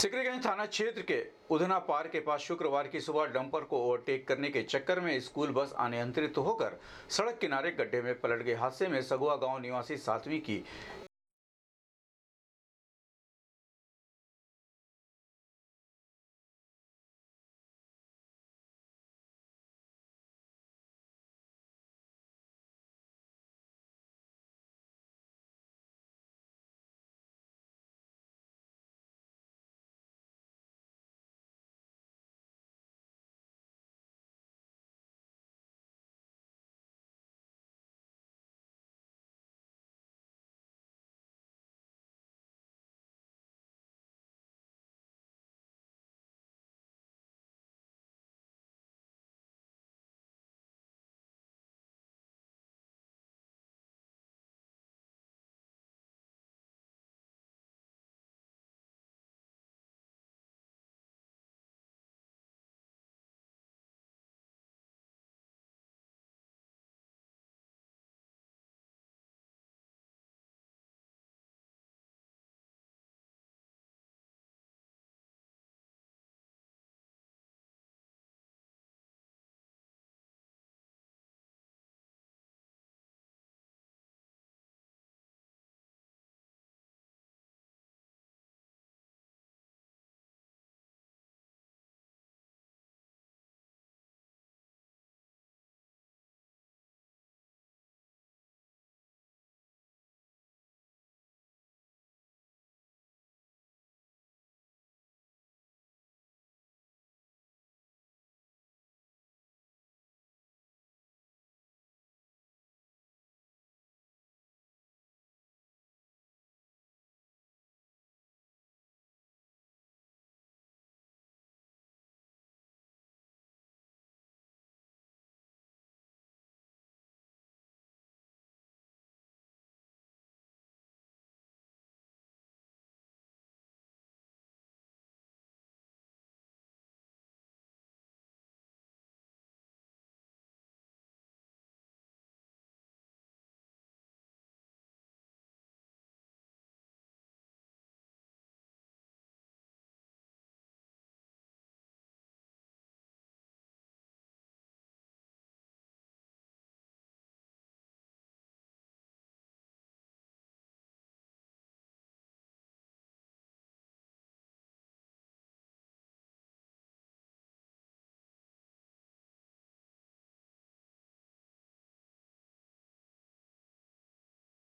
सिकरीगंज थाना क्षेत्र के उधना पार के पास शुक्रवार की सुबह डंपर को ओवरटेक करने के चक्कर में स्कूल बस अनियंत्रित होकर सड़क किनारे गड्ढे में पलट गई हादसे में सगुआ गांव निवासी सातवीं की